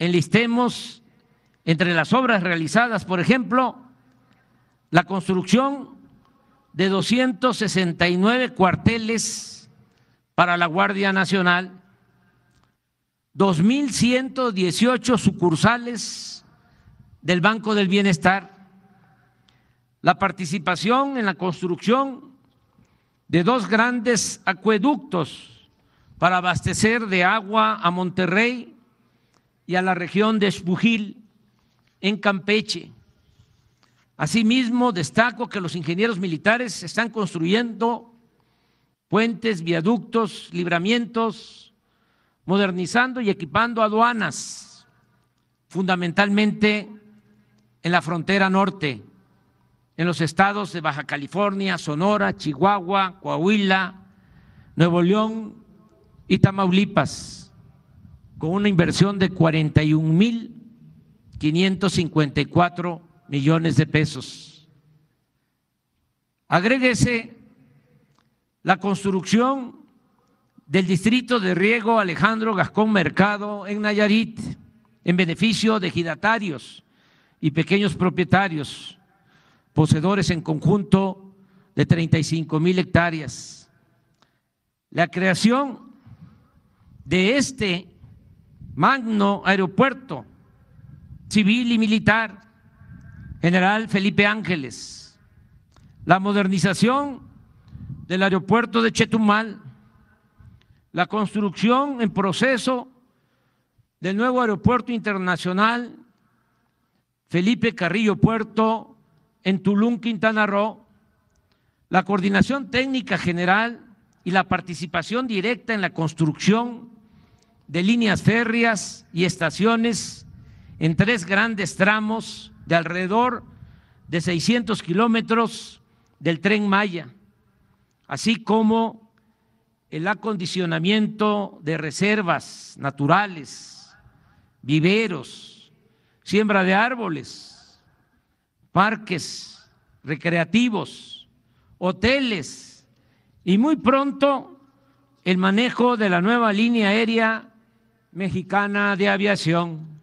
enlistemos entre las obras realizadas, por ejemplo, la construcción de 269 cuarteles para la Guardia Nacional, 2.118 sucursales del Banco del Bienestar, la participación en la construcción de dos grandes acueductos para abastecer de agua a Monterrey y a la región de Espujil, en Campeche. Asimismo, destaco que los ingenieros militares están construyendo puentes, viaductos, libramientos, modernizando y equipando aduanas, fundamentalmente en la frontera norte, en los estados de Baja California, Sonora, Chihuahua, Coahuila, Nuevo León y Tamaulipas con una inversión de 41.554 millones de pesos. Agréguese la construcción del distrito de riego Alejandro Gascón Mercado en Nayarit, en beneficio de gidatarios y pequeños propietarios, poseedores en conjunto de 35 mil hectáreas. La creación de este magno aeropuerto civil y militar, general Felipe Ángeles, la modernización del aeropuerto de Chetumal, la construcción en proceso del nuevo aeropuerto internacional Felipe Carrillo Puerto en Tulum, Quintana Roo, la coordinación técnica general y la participación directa en la construcción de líneas férreas y estaciones en tres grandes tramos de alrededor de 600 kilómetros del tren Maya, así como el acondicionamiento de reservas naturales, viveros, siembra de árboles, parques recreativos, hoteles y muy pronto el manejo de la nueva línea aérea Mexicana de Aviación